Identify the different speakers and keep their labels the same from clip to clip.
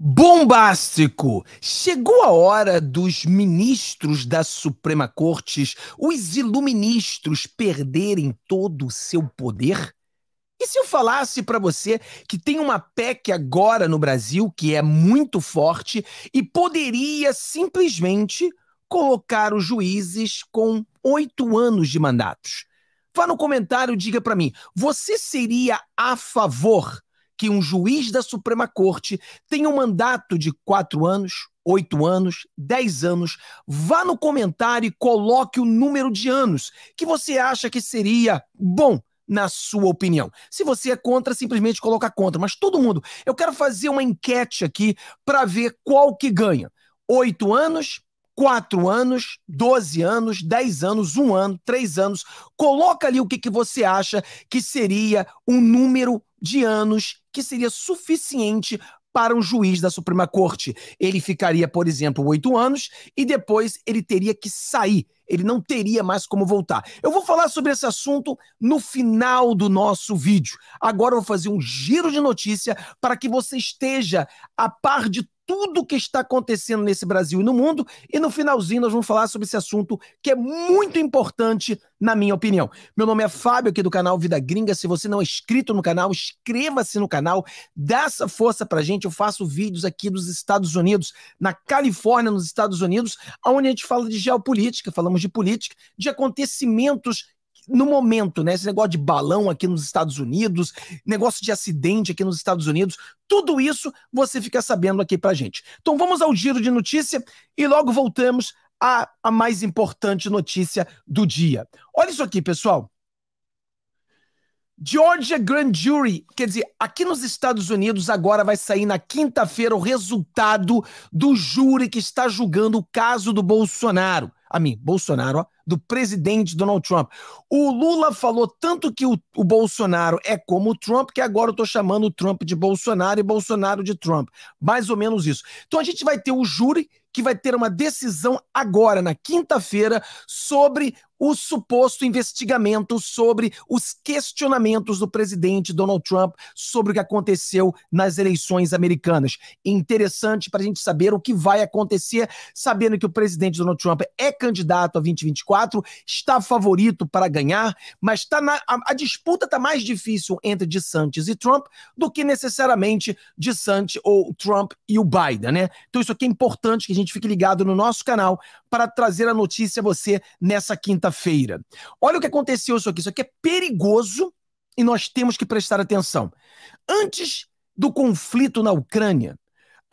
Speaker 1: Bombástico! Chegou a hora dos ministros da Suprema Corte, os iluministros, perderem todo o seu poder? E se eu falasse para você que tem uma PEC agora no Brasil que é muito forte e poderia simplesmente colocar os juízes com oito anos de mandatos? Vá no comentário e diga para mim, você seria a favor que um juiz da Suprema Corte tenha um mandato de quatro anos, oito anos, dez anos, vá no comentário e coloque o número de anos que você acha que seria bom na sua opinião. Se você é contra, simplesmente coloca contra. Mas todo mundo, eu quero fazer uma enquete aqui para ver qual que ganha. Oito anos, 4 anos, 12 anos, 10 anos, 1 ano, 3 anos. Coloca ali o que, que você acha que seria um número de anos que seria suficiente para um juiz da Suprema Corte. Ele ficaria, por exemplo, oito anos e depois ele teria que sair. Ele não teria mais como voltar. Eu vou falar sobre esse assunto no final do nosso vídeo. Agora eu vou fazer um giro de notícia para que você esteja a par de tudo que está acontecendo nesse Brasil e no mundo. E no finalzinho nós vamos falar sobre esse assunto que é muito importante, na minha opinião. Meu nome é Fábio, aqui do canal Vida Gringa. Se você não é inscrito no canal, inscreva-se no canal, dá essa força pra gente. Eu faço vídeos aqui dos Estados Unidos, na Califórnia, nos Estados Unidos, onde a gente fala de geopolítica, falamos de política, de acontecimentos no momento, né? Esse negócio de balão aqui nos Estados Unidos, negócio de acidente aqui nos Estados Unidos, tudo isso você fica sabendo aqui pra gente. Então vamos ao giro de notícia e logo voltamos à, à mais importante notícia do dia. Olha isso aqui, pessoal. Georgia Grand Jury, quer dizer, aqui nos Estados Unidos agora vai sair na quinta-feira o resultado do júri que está julgando o caso do Bolsonaro a mim, Bolsonaro, ó, do presidente Donald Trump. O Lula falou tanto que o, o, Bolsonaro é como o Trump, que agora eu tô chamando o Trump de Bolsonaro e Bolsonaro de Trump. Mais ou menos isso. Então a gente vai ter o júri que vai ter uma decisão agora, na quinta-feira, sobre o suposto investigamento sobre os questionamentos do presidente Donald Trump sobre o que aconteceu nas eleições americanas. Interessante para a gente saber o que vai acontecer, sabendo que o presidente Donald Trump é candidato a 2024, está favorito para ganhar, mas tá na, a, a disputa está mais difícil entre DeSantis e Trump do que necessariamente DeSantis ou Trump e o Biden, né? Então isso aqui é importante que a gente fique ligado no nosso canal para trazer a notícia a você nessa quinta-feira. Olha o que aconteceu isso aqui. Isso aqui é perigoso e nós temos que prestar atenção. Antes do conflito na Ucrânia,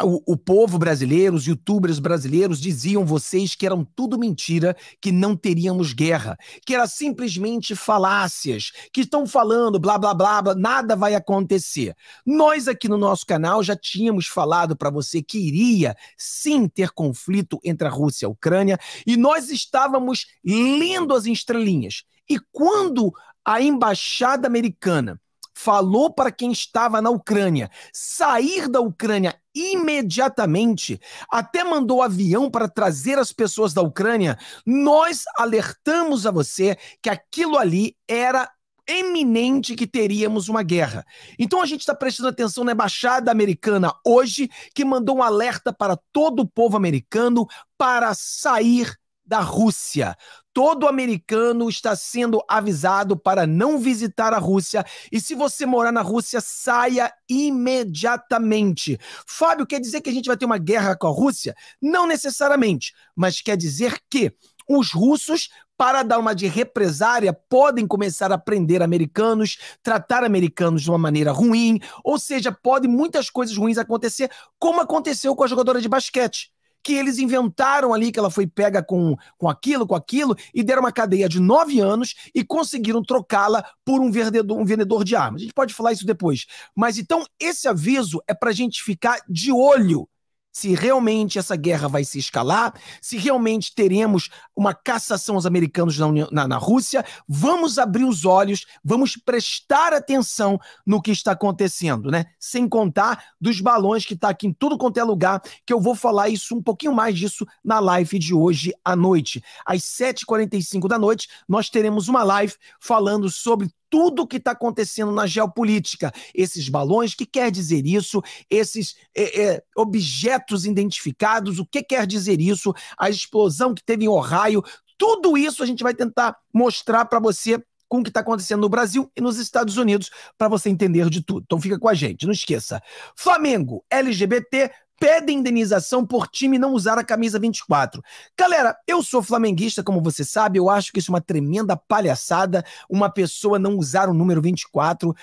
Speaker 1: o, o, povo brasileiro, os youtubers brasileiros diziam vocês que eram tudo mentira, que não teríamos guerra, que era simplesmente falácias, que estão falando blá blá blá, blá nada vai acontecer. Nós aqui no nosso canal já tínhamos falado para você que iria sim ter conflito entre a Rússia e a Ucrânia e nós estávamos lendo as estrelinhas. E quando a embaixada americana falou para quem estava na Ucrânia sair da Ucrânia imediatamente, até mandou avião para trazer as pessoas da Ucrânia, nós alertamos a você que aquilo ali era eminente que teríamos uma guerra. Então a gente está prestando atenção na embaixada americana hoje, que mandou um alerta para todo o povo americano para sair da Rússia. Todo americano está sendo avisado para não visitar a Rússia e se você morar na Rússia, saia imediatamente. Fábio, quer dizer que a gente vai ter uma guerra com a Rússia? Não necessariamente, mas quer dizer que os russos para dar uma de represária, podem começar a prender americanos, tratar americanos de uma maneira ruim, ou seja, podem muitas coisas ruins acontecer, como aconteceu com a jogadora de basquete, que eles inventaram ali, que ela foi pega com, com aquilo, com aquilo, e deram uma cadeia de nove anos e conseguiram trocá-la por um vendedor, um vendedor de armas. A gente pode falar isso depois. Mas então, esse aviso é para a gente ficar de olho se realmente essa guerra vai se escalar, se realmente teremos uma cassação aos americanos na, União, na, na, Rússia. Vamos abrir os olhos, vamos prestar atenção no que está acontecendo, né? Sem contar dos balões que está aqui em tudo quanto é lugar, que eu vou falar isso um pouquinho mais disso na live de hoje à noite. Às 7h45 da noite, nós teremos uma live falando sobre tudo o que está acontecendo na geopolítica. Esses balões, o que quer dizer isso? Esses é, é, objetos identificados, o que quer dizer isso? A explosão que teve em Ohio, tudo isso a gente vai tentar mostrar para você com o que está acontecendo no Brasil e nos Estados Unidos para você entender de tudo. Então fica com a gente, não esqueça. Flamengo, LGBT, pede indenização por time não usar a camisa 24. Galera, eu sou flamenguista, como você sabe, eu acho que isso é uma tremenda palhaçada, uma pessoa não usar o número 24.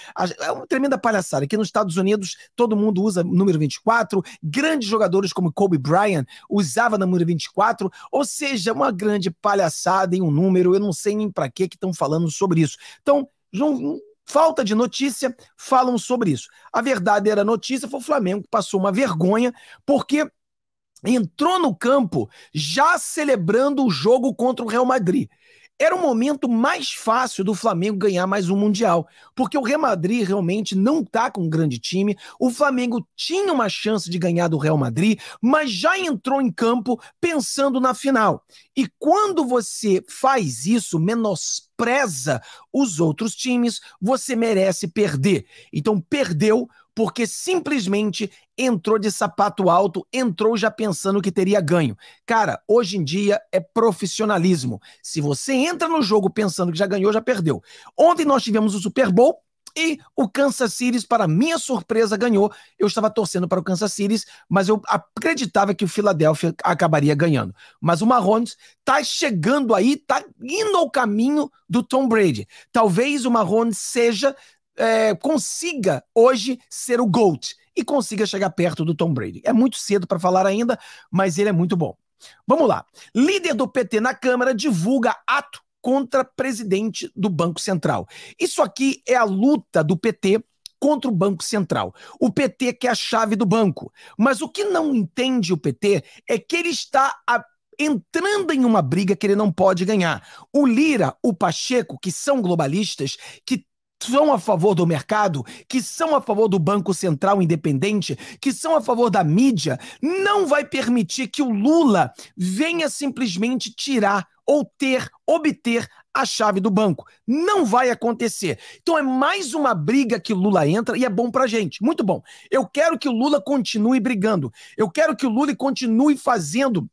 Speaker 1: É uma tremenda palhaçada. Aqui nos Estados Unidos, todo mundo usa número 24, grandes jogadores como Kobe Bryant usava número 24, ou seja, uma grande palhaçada em um número, eu não sei nem para que estão falando sobre isso. Então, João falta de notícia, falam sobre isso. A verdadeira notícia foi o Flamengo que passou uma vergonha, porque entrou no campo já celebrando o jogo contra o Real Madrid era o momento mais fácil do Flamengo ganhar mais um Mundial, porque o Real Madrid realmente não tá com um grande time. O Flamengo tinha uma chance de ganhar do Real Madrid, mas já entrou em campo pensando na final. E quando você faz isso, menospreza os outros times, você merece perder. Então, perdeu porque simplesmente entrou de sapato alto, entrou já pensando que teria ganho. Cara, hoje em dia é profissionalismo. Se você entra no jogo pensando que já ganhou, já perdeu. Ontem nós tivemos o Super Bowl, e o Kansas City, para minha surpresa, ganhou. Eu estava torcendo para o Kansas City, mas eu acreditava que o Philadelphia acabaria ganhando. Mas o Mahomes está chegando aí, está indo ao caminho do Tom Brady. Talvez o Mahomes seja é, consiga hoje ser o GOAT e consiga chegar perto do Tom Brady. É muito cedo para falar ainda, mas ele é muito bom. Vamos lá. Líder do PT na Câmara divulga ato contra presidente do Banco Central. Isso aqui é a luta do PT contra o Banco Central. O PT quer é a chave do banco. Mas o que não entende o PT é que ele está a entrando em uma briga que ele não pode ganhar. O Lira, o Pacheco, que são globalistas, que são a favor do mercado, que são a favor do Banco Central independente, que são a favor da mídia, não vai permitir que o Lula venha simplesmente tirar ou ter, obter a chave do banco. Não vai acontecer. Então é mais uma briga que o Lula entra e é bom pra gente. Muito bom. Eu quero que o Lula continue brigando. Eu quero que o Lula continue fazendo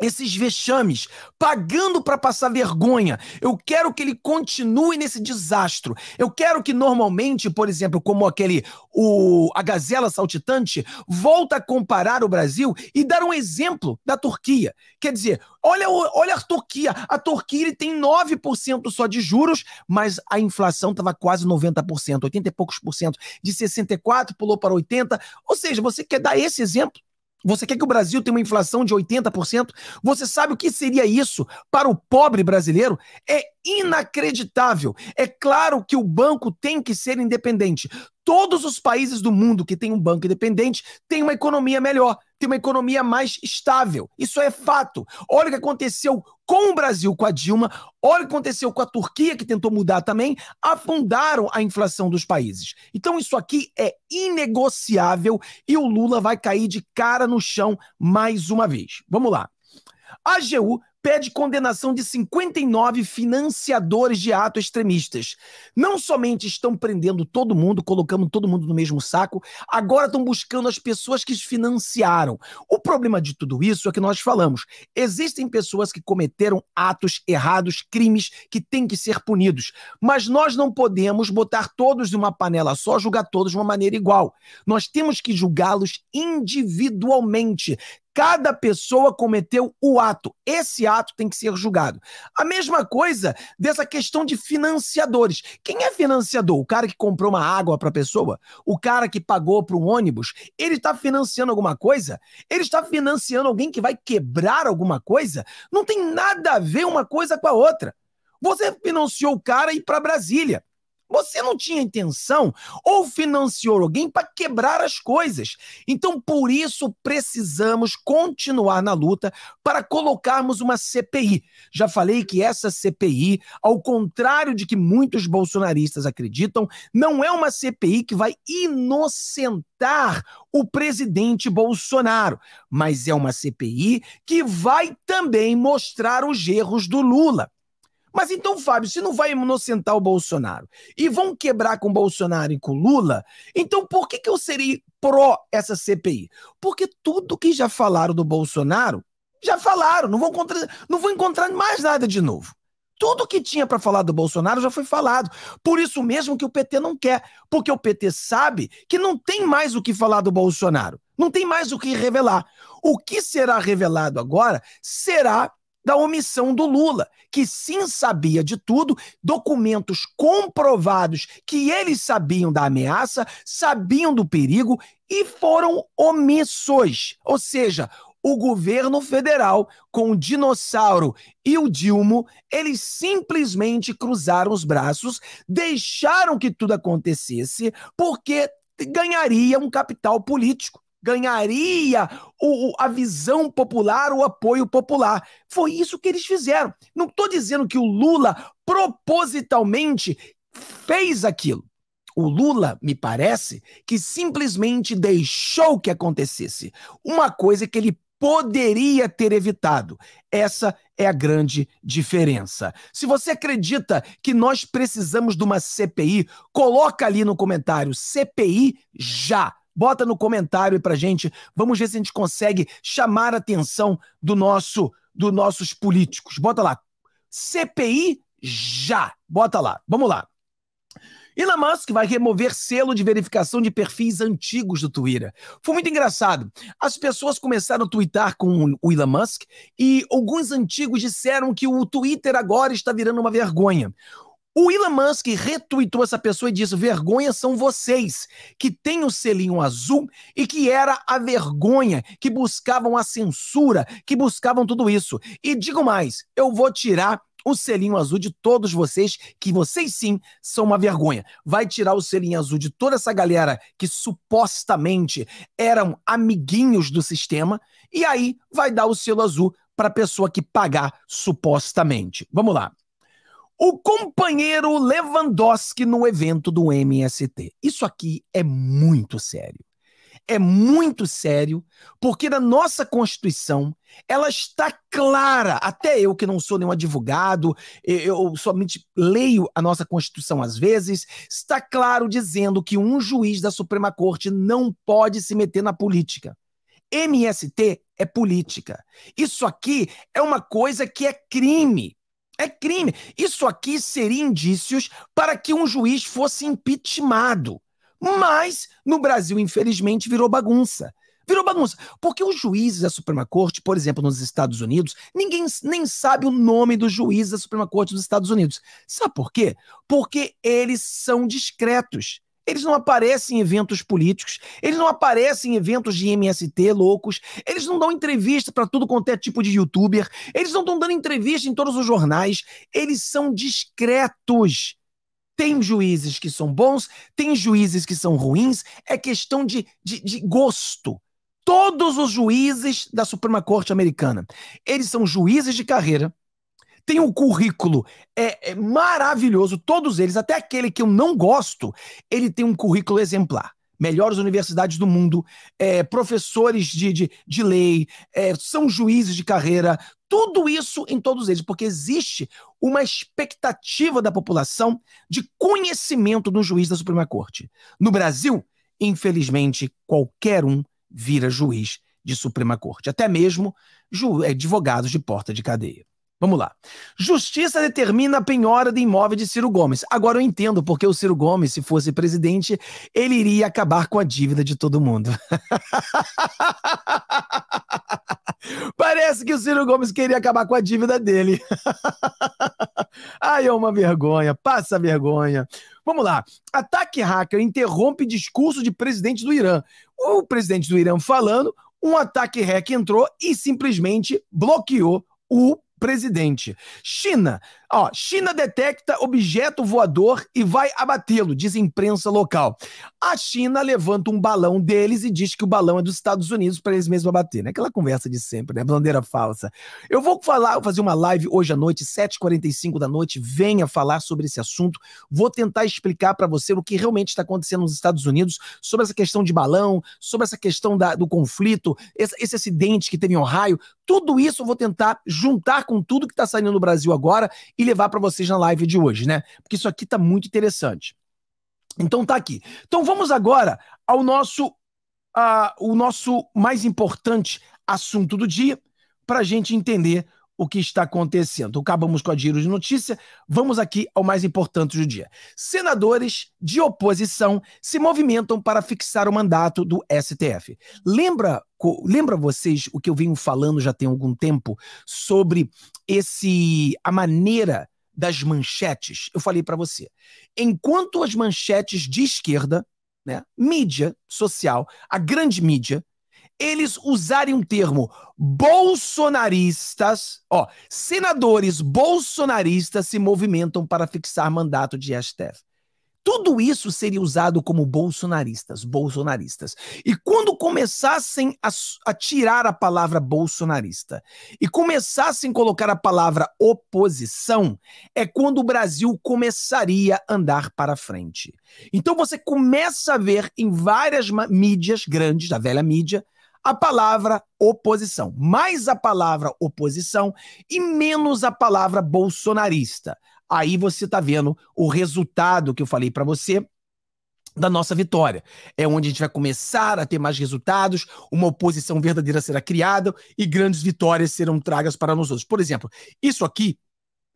Speaker 1: esses vexames, pagando para passar vergonha. Eu quero que ele continue nesse desastro. Eu quero que normalmente, por exemplo, como aquele o a gazela saltitante, volta a comparar o Brasil e dar um exemplo da Turquia. Quer dizer, olha, olha a Turquia. A Turquia ele tem 9% só de juros, mas a inflação estava quase 90%, 80 e poucos por cento. De 64 pulou para 80. Ou seja, você quer dar esse exemplo? Você quer que o Brasil tenha uma inflação de 80%? Você sabe o que seria isso para o pobre brasileiro? É inacreditável. É claro que o banco tem que ser independente. Todos os países do mundo que tem um banco independente têm uma economia melhor, têm uma economia mais estável. Isso é fato. Olha o que aconteceu com o Brasil, com a Dilma, olha o que aconteceu com a Turquia, que tentou mudar também, afundaram a inflação dos países. Então, isso aqui é inegociável e o Lula vai cair de cara no chão mais uma vez. Vamos lá. A AGU pede condenação de 59 financiadores de atos extremistas. Não somente estão prendendo todo mundo, colocando todo mundo no mesmo saco, agora estão buscando as pessoas que financiaram. O problema de tudo isso é que nós falamos: existem pessoas que cometeram atos errados, crimes que têm que ser punidos, mas nós não podemos botar todos em uma panela só, julgar todos de uma maneira igual. Nós temos que julgá-los individualmente cada pessoa cometeu o ato. Esse ato tem que ser julgado. A mesma coisa dessa questão de financiadores. Quem é financiador? O cara que comprou uma água para a pessoa? O cara que pagou para o ônibus? Ele está financiando alguma coisa? Ele está financiando alguém que vai quebrar alguma coisa? Não tem nada a ver uma coisa com a outra. Você financiou o cara ir para Brasília. Você não tinha intenção ou financiou alguém para quebrar as coisas. Então, por isso, precisamos continuar na luta para colocarmos uma CPI. Já falei que essa CPI, ao contrário de que muitos bolsonaristas acreditam, não é uma CPI que vai inocentar o presidente Bolsonaro, mas é uma CPI que vai também mostrar os erros do Lula. Mas então, Fábio, se não vai inocentar o Bolsonaro e vão quebrar com o Bolsonaro e com o Lula, então por que, que eu seria pró essa CPI? Porque tudo que já falaram do Bolsonaro, já falaram, não vão encontrar, não vou encontrar mais nada de novo. Tudo que tinha para falar do Bolsonaro já foi falado. Por isso mesmo que o PT não quer, porque o PT sabe que não tem mais o que falar do Bolsonaro, não tem mais o que revelar. O que será revelado agora será da omissão do Lula que sim sabia de tudo, documentos comprovados que eles sabiam da ameaça, sabiam do perigo e foram omissos. Ou seja, o governo federal, com o dinossauro e o Dilma, eles simplesmente cruzaram os braços, deixaram que tudo acontecesse, porque ganharia um capital político ganharia o, o, a visão popular, o apoio popular. Foi isso que eles fizeram. Não estou dizendo que o Lula propositalmente fez aquilo. O Lula, me parece, que simplesmente deixou que acontecesse uma coisa que ele poderia ter evitado. Essa é a grande diferença. Se você acredita que nós precisamos de uma CPI, coloca ali no comentário CPI já. Bota no comentário pra gente. Vamos ver se a gente consegue chamar a atenção do nosso dos nossos políticos. Bota lá. CPI já. Bota lá. Vamos lá. Elon Musk vai remover selo de verificação de perfis antigos do Twitter. Foi muito engraçado. As pessoas começaram a twittar com o Elon Musk e alguns antigos disseram que o Twitter agora está virando uma vergonha. O Elon Musk retuitou essa pessoa e disse: vergonha são vocês, que têm o selinho azul e que era a vergonha, que buscavam a censura, que buscavam tudo isso. E digo mais: eu vou tirar o selinho azul de todos vocês, que vocês sim são uma vergonha. Vai tirar o selinho azul de toda essa galera que supostamente eram amiguinhos do sistema, e aí vai dar o selo azul para a pessoa que pagar supostamente. Vamos lá o companheiro Lewandowski no evento do MST. Isso aqui é muito sério. É muito sério, porque na nossa Constituição ela está clara. Até eu, que não sou nenhum advogado, eu somente leio a nossa Constituição às vezes, está claro dizendo que um juiz da Suprema Corte não pode se meter na política. MST é política. Isso aqui é uma coisa que é crime. É crime. Isso aqui seria indícios para que um juiz fosse impeachmentado. Mas no Brasil, infelizmente, virou bagunça. Virou bagunça. Porque os juízes da Suprema Corte, por exemplo, nos Estados Unidos, ninguém nem sabe o nome dos juízes da Suprema Corte dos Estados Unidos. Sabe por quê? Porque eles são discretos. Eles não aparecem em eventos políticos, eles não aparecem em eventos de MST loucos, eles não dão entrevista para tudo quanto é tipo de youtuber, eles não estão dando entrevista em todos os jornais, eles são discretos. Tem juízes que são bons, tem juízes que são ruins, é questão de, de, de gosto todos os juízes da Suprema Corte Americana. Eles são juízes de carreira, tem um currículo é, é, maravilhoso, todos eles, até aquele que eu não gosto, ele tem um currículo exemplar. Melhores universidades do mundo, é, professores de, de, de lei, é, são juízes de carreira, tudo isso em todos eles, porque existe uma expectativa da população de conhecimento do juiz da Suprema Corte. No Brasil, infelizmente, qualquer um vira juiz de Suprema Corte, até mesmo é, advogados de porta de cadeia. Vamos lá. Justiça determina a penhora de imóvel de Ciro Gomes. Agora eu entendo porque o Ciro Gomes, se fosse presidente, ele iria acabar com a dívida de todo mundo. Parece que o Ciro Gomes queria acabar com a dívida dele. Ai, é uma vergonha, passa vergonha. Vamos lá. Ataque hacker interrompe discurso de presidente do Irã. O presidente do Irã falando, um ataque hacker entrou e simplesmente bloqueou o presidente. China Ó, China detecta objeto voador e vai abatê-lo, diz imprensa local. A China levanta um balão deles e diz que o balão é dos Estados Unidos para eles mesmos abater. Né? Aquela conversa de sempre, né? Bandeira falsa. Eu vou falar, vou fazer uma live hoje à noite, 7h45 da noite. Venha falar sobre esse assunto. Vou tentar explicar para você o que realmente está acontecendo nos Estados Unidos sobre essa questão de balão, sobre essa questão da, do conflito, esse, esse acidente que teve em Ohio. Tudo isso eu vou tentar juntar com tudo que está saindo no Brasil agora e levar para vocês na live de hoje, né? Porque isso aqui tá muito interessante. Então tá aqui. Então vamos agora ao nosso uh, o nosso mais importante assunto do dia para a gente entender o que está acontecendo. Acabamos com a giro de notícia, vamos aqui ao mais importante do dia. Senadores de oposição se movimentam para fixar o mandato do STF. Lembra, lembra vocês o que eu venho falando já tem algum tempo sobre esse a maneira das manchetes? Eu falei para você. Enquanto as manchetes de esquerda, né, mídia social, a grande mídia eles usarem um termo bolsonaristas, ó, senadores bolsonaristas se movimentam para fixar mandato de STF. Tudo isso seria usado como bolsonaristas, bolsonaristas. E quando começassem a, a tirar a palavra bolsonarista e começassem a colocar a palavra oposição, é quando o Brasil começaria a andar para frente. Então você começa a ver em várias mídias grandes, da velha mídia, a palavra oposição. Mais a palavra oposição e menos a palavra bolsonarista. Aí você está vendo o resultado que eu falei para você da nossa vitória. É onde a gente vai começar a ter mais resultados, uma oposição verdadeira será criada e grandes vitórias serão tragas para nós outros. Por exemplo, isso aqui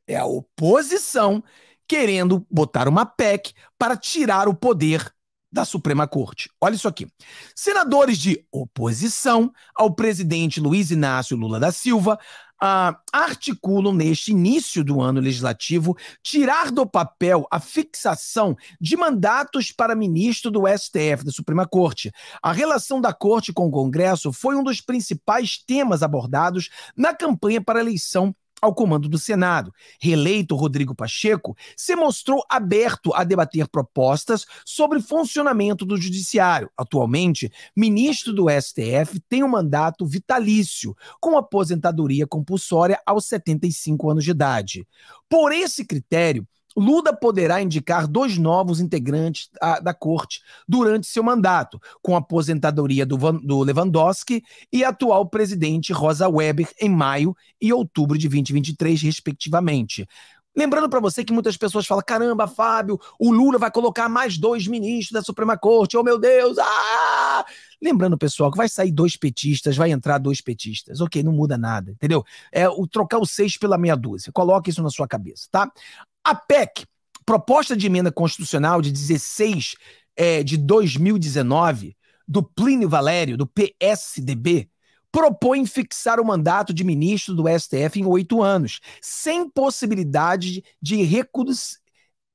Speaker 1: é a oposição querendo botar uma PEC para tirar o poder da Suprema Corte. Olha isso aqui. Senadores de oposição ao presidente Luiz Inácio Lula da Silva ah, articulam neste início do ano legislativo tirar do papel a fixação de mandatos para ministro do STF, da Suprema Corte. A relação da Corte com o Congresso foi um dos principais temas abordados na campanha para a eleição ao comando do Senado. Reeleito Rodrigo Pacheco se mostrou aberto a debater propostas sobre funcionamento do Judiciário. Atualmente, ministro do STF tem um mandato vitalício, com aposentadoria compulsória aos 75 anos de idade. Por esse critério, Lula poderá indicar dois novos integrantes da corte durante seu mandato, com a aposentadoria do, Van, do Lewandowski e atual presidente Rosa Weber em maio e outubro de 2023, respectivamente. Lembrando para você que muitas pessoas falam: caramba, Fábio, o Lula vai colocar mais dois ministros da Suprema Corte, oh meu Deus! Ah! Lembrando, pessoal, que vai sair dois petistas, vai entrar dois petistas. Ok, não muda nada, entendeu? É o trocar o seis pela meia dúzia. Coloque isso na sua cabeça, tá? A PEC, proposta de emenda constitucional de 16 é, de 2019, do Plínio Valério, do PSDB, propõe fixar o mandato de ministro do STF em oito anos, sem possibilidade de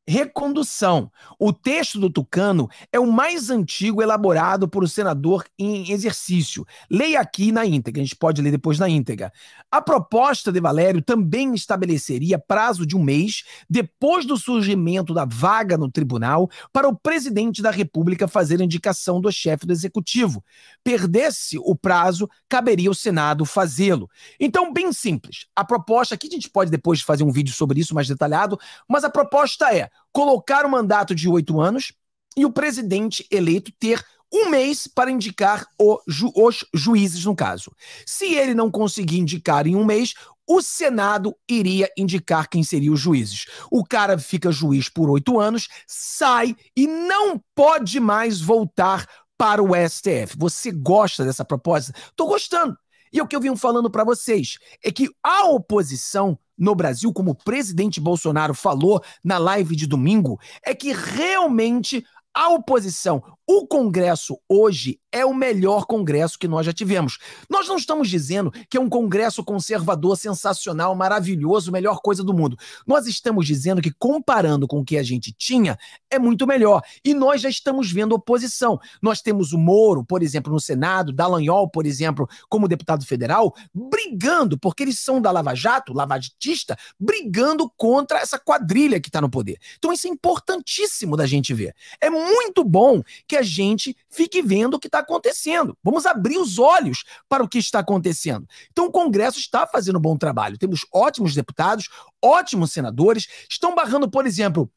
Speaker 1: Recondução. O texto do Tucano é o mais antigo elaborado por um senador em exercício. Leia aqui na íntegra, a gente pode ler depois na íntegra. A proposta de Valério também estabeleceria prazo de um mês, depois do surgimento da vaga no tribunal, para o presidente da República fazer a indicação do chefe do executivo. Perdesse o prazo, caberia ao Senado fazê-lo. Então, bem simples. A proposta aqui, a gente pode depois fazer um vídeo sobre isso mais detalhado, mas a proposta é colocar o mandato de oito anos e o presidente eleito ter um mês para indicar ju os juízes, no caso. Se ele não conseguir indicar em um mês, o Senado iria indicar quem seriam os juízes. O cara fica juiz por oito anos, sai e não pode mais voltar para o STF. Você gosta dessa proposta? Tô gostando. E é o que eu vim falando para vocês é que a oposição no Brasil, como o presidente Bolsonaro falou na live de domingo, é que realmente a oposição, o Congresso hoje é o melhor Congresso que nós já tivemos. Nós não estamos dizendo que é um Congresso conservador sensacional, maravilhoso, melhor coisa do mundo. Nós estamos dizendo que, comparando com o que a gente tinha, é muito melhor. E nós já estamos vendo oposição. Nós temos o Moro, por exemplo, no Senado, Dallagnol, por exemplo, como deputado federal, brigando, porque eles são da Lava Jato, lavajatista, brigando contra essa quadrilha que está no poder. Então, isso é importantíssimo da gente ver. É muito bom que a gente fique vendo o que está acontecendo. Vamos abrir os olhos para o que está acontecendo. Então, o Congresso está fazendo um bom trabalho. Temos ótimos deputados, ótimos senadores, estão barrando, por exemplo,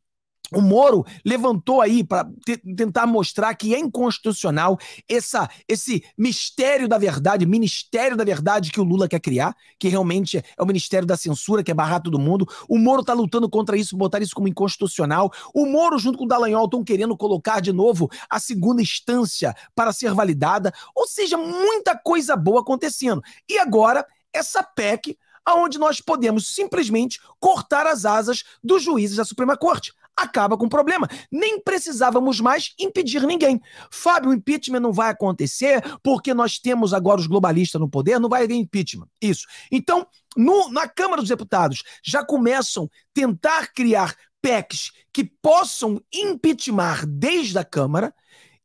Speaker 1: o Moro levantou aí para tentar mostrar que é inconstitucional essa, esse mistério da verdade, ministério da verdade que o Lula quer criar, que realmente é o ministério da censura, que é barrar todo mundo. O Moro está lutando contra isso, botar isso como inconstitucional. O Moro, junto com o Dallagnol, estão querendo colocar de novo a segunda instância para ser validada. Ou seja, muita coisa boa acontecendo. E agora, essa PEC aonde nós podemos simplesmente cortar as asas dos juízes da Suprema Corte. Acaba com o problema. Nem precisávamos mais impedir ninguém. Fábio, o impeachment não vai acontecer porque nós temos agora os globalistas no poder, não vai haver impeachment. Isso. Então, no, na Câmara dos Deputados, já começam tentar criar PECs que possam impeachment desde a Câmara.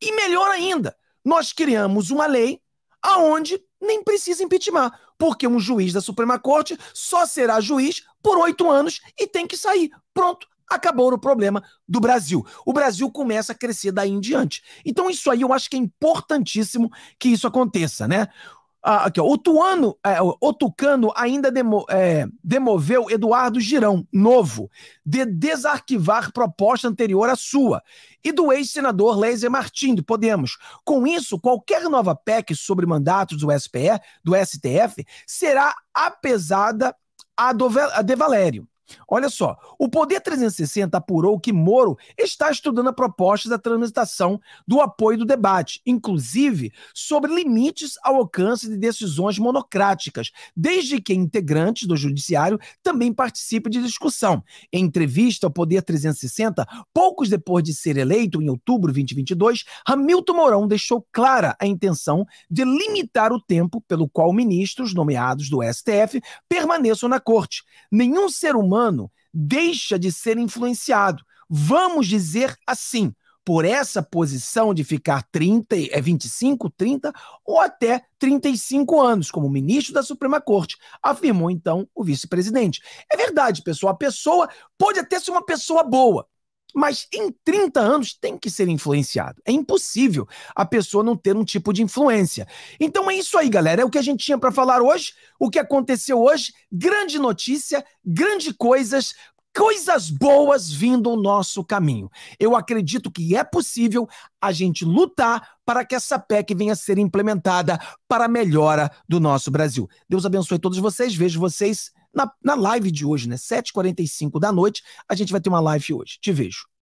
Speaker 1: E melhor ainda, nós criamos uma lei aonde nem precisa impeachment, porque um juiz da Suprema Corte só será juiz por oito anos e tem que sair. Pronto, acabou o problema do Brasil. O Brasil começa a crescer daí em diante. Então, isso aí eu acho que é importantíssimo que isso aconteça, né? Ah, aqui, ó, o, Tuano, é, o Tucano ainda demo, é, demoveu Eduardo Girão, novo, de desarquivar proposta anterior à sua, e do ex-senador Leiser Martins, do Podemos. Com isso, qualquer nova PEC sobre mandatos do SPE, do STF, será apesada a, do, a de Valério. Olha só, o Poder 360 apurou que Moro está estudando a proposta da transitação do apoio do debate, inclusive sobre limites ao alcance de decisões monocráticas, desde que integrantes do judiciário também participem de discussão. Em entrevista ao Poder 360, poucos depois de ser eleito em outubro de 2022, Hamilton Mourão deixou clara a intenção de limitar o tempo pelo qual ministros nomeados do STF permaneçam na corte. Nenhum ser humano humano deixa de ser influenciado. Vamos dizer assim, por essa posição de ficar 30, é 25, 30 ou até 35 anos como ministro da Suprema Corte, afirmou então o vice-presidente. É verdade, pessoal, a pessoa pode até ser uma pessoa boa, mas em 30 anos tem que ser influenciado. É impossível a pessoa não ter um tipo de influência. Então é isso aí, galera. É o que a gente tinha para falar hoje, o que aconteceu hoje. Grande notícia, grande coisas, coisas boas vindo ao nosso caminho. Eu acredito que é possível a gente lutar para que essa PEC venha a ser implementada para a melhora do nosso Brasil. Deus abençoe todos vocês. Vejo vocês na, na live de hoje, né? 7h45 da noite, a gente vai ter uma live hoje. Te vejo.